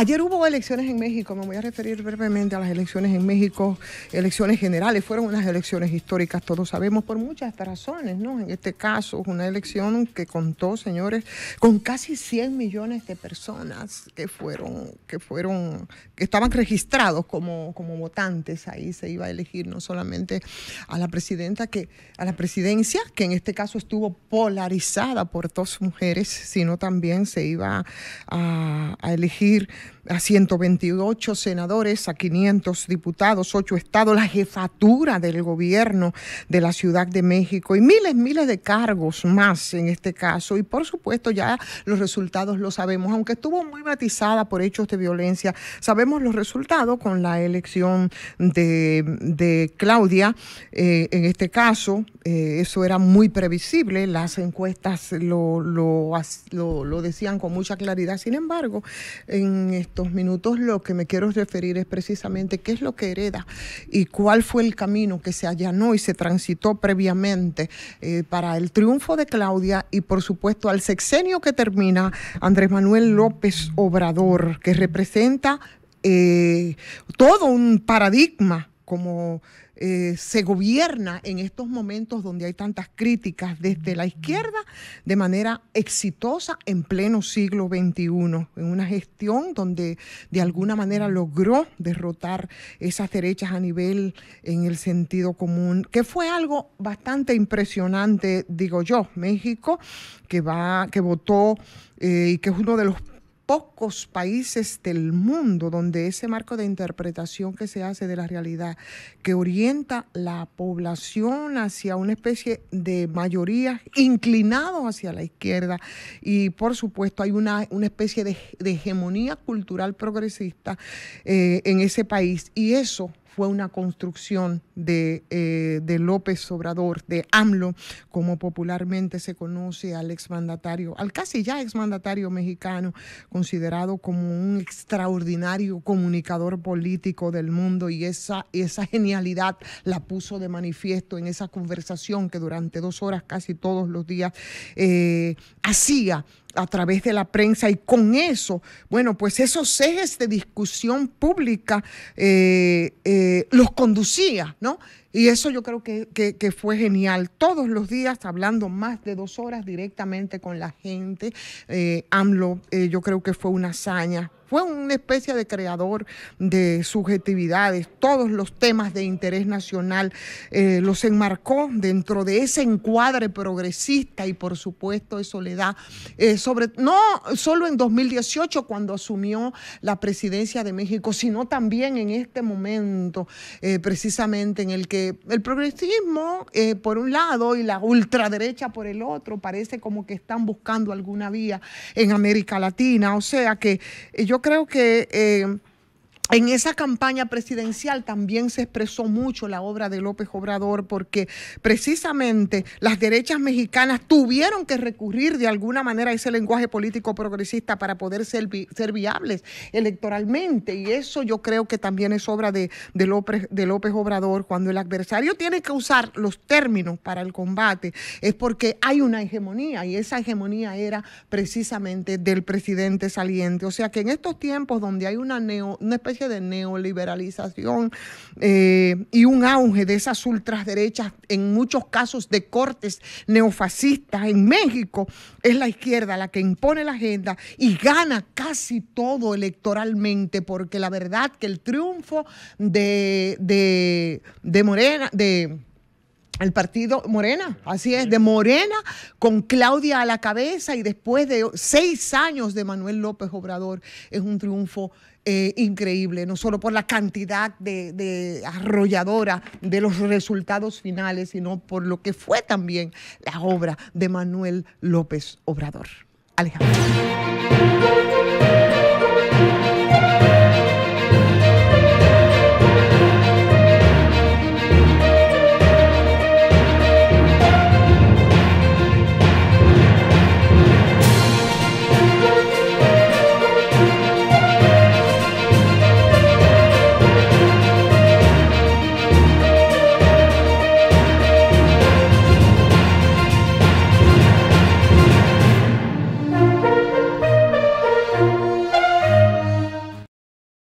Ayer hubo elecciones en México, me voy a referir brevemente a las elecciones en México, elecciones generales, fueron unas elecciones históricas, todos sabemos, por muchas razones, ¿no? En este caso, una elección que contó, señores, con casi 100 millones de personas que fueron, que fueron, que estaban registrados como, como votantes, ahí se iba a elegir no solamente a la presidenta, que, a la presidencia, que en este caso estuvo polarizada por dos mujeres, sino también se iba a elegir a 128 senadores, a 500 diputados, 8 estados, la jefatura del gobierno de la Ciudad de México y miles, miles de cargos más en este caso. Y por supuesto ya los resultados lo sabemos, aunque estuvo muy matizada por hechos de violencia, sabemos los resultados con la elección de, de Claudia. Eh, en este caso, eh, eso era muy previsible, las encuestas lo, lo, decían con mucha claridad. Sin embargo, en minutos lo que me quiero referir es precisamente qué es lo que hereda y cuál fue el camino que se allanó y se transitó previamente eh, para el triunfo de Claudia y por supuesto al sexenio que termina Andrés Manuel López Obrador, que representa eh, todo un paradigma como eh, se gobierna en estos momentos donde hay tantas críticas desde la izquierda de manera exitosa en pleno siglo XXI, en una gestión donde de alguna manera logró derrotar esas derechas a nivel en el sentido común, que fue algo bastante impresionante, digo yo, México, que va, que votó eh, y que es uno de los pocos países del mundo donde ese marco de interpretación que se hace de la realidad, que orienta la población hacia una especie de mayoría inclinado hacia la izquierda y por supuesto hay una, una especie de, de, hegemonía cultural progresista eh, en ese país y eso fue una construcción eh, de, López Obrador, de AMLO, como popularmente se conoce al exmandatario, al casi ya exmandatario mexicano, considerado como un extraordinario comunicador político del mundo y esa, esa genialidad la puso de manifiesto en esa conversación que durante dos horas casi todos los días eh, hacía a través de la prensa y con eso, bueno, pues esos ejes de discusión pública eh, eh, los conducía, ¿no? Y eso yo creo que, fue genial. Todos los días hablando más de dos horas directamente con la gente. Eh, AMLO, yo creo que fue una hazaña fue una especie de creador de subjetividades. Todos los temas de interés nacional eh, los enmarcó dentro de ese encuadre progresista y por supuesto eso le da, eh, sobre, no solo en 2018 cuando asumió la presidencia de México, sino también en este momento eh, precisamente en el que el progresismo por un lado y la ultraderecha por el otro parece como que están buscando alguna vía en América Latina. O sea que yo creo que eh, en esa campaña presidencial también se expresó mucho la obra de López Obrador porque precisamente las derechas mexicanas tuvieron que recurrir de alguna manera a ese lenguaje político progresista para poder ser, viables electoralmente. Y eso yo creo que también es obra de, López, de López Obrador. Cuando el adversario tiene que usar los términos para el combate es porque hay una hegemonía y esa hegemonía era precisamente del presidente saliente. O sea que en estos tiempos donde hay una, neo, una especie de neoliberalización eh, y un auge de esas ultraderechas, en muchos casos de cortes neofascistas en México, es la izquierda la que impone la agenda y gana casi todo electoralmente, porque la verdad que el triunfo de, de, de Morena, de el partido Morena, así es, de Morena, con Claudia a la cabeza y después de seis años de Manuel López Obrador, es un triunfo eh, increíble, no solo por la cantidad de, arrolladora de los resultados finales, sino por lo que fue también la obra de Manuel López Obrador. Alejandro.